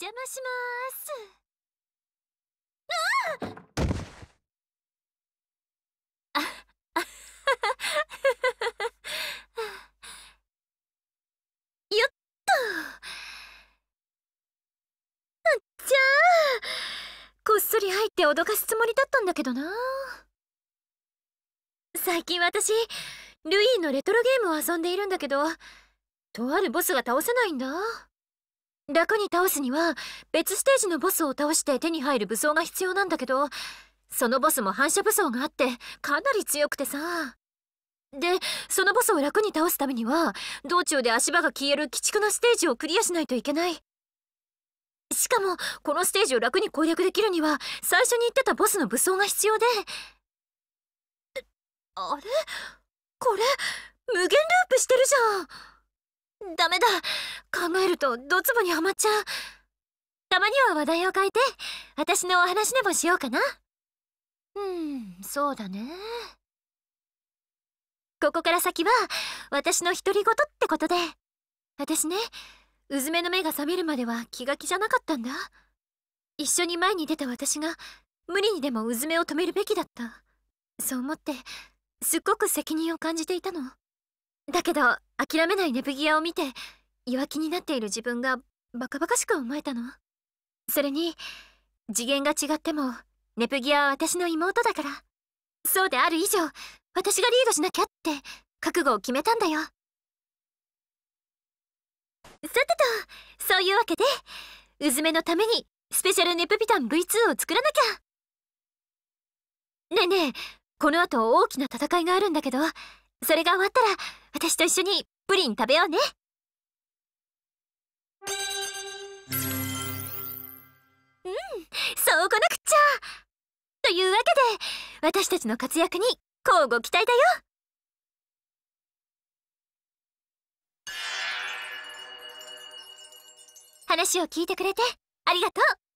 邪魔しまーすああよっとじゃあこっそり入って脅かすつもりだったんだけどな最近私ルイーのレトロゲームを遊んでいるんだけどとあるボスが倒せないんだ楽に倒すには別ステージのボスを倒して手に入る武装が必要なんだけどそのボスも反射武装があってかなり強くてさでそのボスを楽に倒すためには道中で足場が消える鬼畜なステージをクリアしないといけないしかもこのステージを楽に攻略できるには最初に言ってたボスの武装が必要であれこれ無限ループしてるじゃんダメだ考えるとドツボにはまっちゃうたまには話題を変えて私のお話でもしようかなうんそうだねここから先は私の独り言ってことで私ねうずめの目が覚めるまでは気が気じゃなかったんだ一緒に前に出た私が無理にでもうずめを止めるべきだったそう思ってすっごく責任を感じていたのだけど諦めないネブギアを見て弱気になっている自分がバカバカしく思えたのそれに次元が違ってもネプギアは私の妹だからそうである以上私がリードしなきゃって覚悟を決めたんだよさてとそういうわけでうずめのためにスペシャルネプピタン V2 を作らなきゃねえねえこの後大きな戦いがあるんだけどそれが終わったら私と一緒にプリン食べようねうんそうこなくっちゃというわけで私たちの活躍に乞うご期待だよ話を聞いてくれてありがとう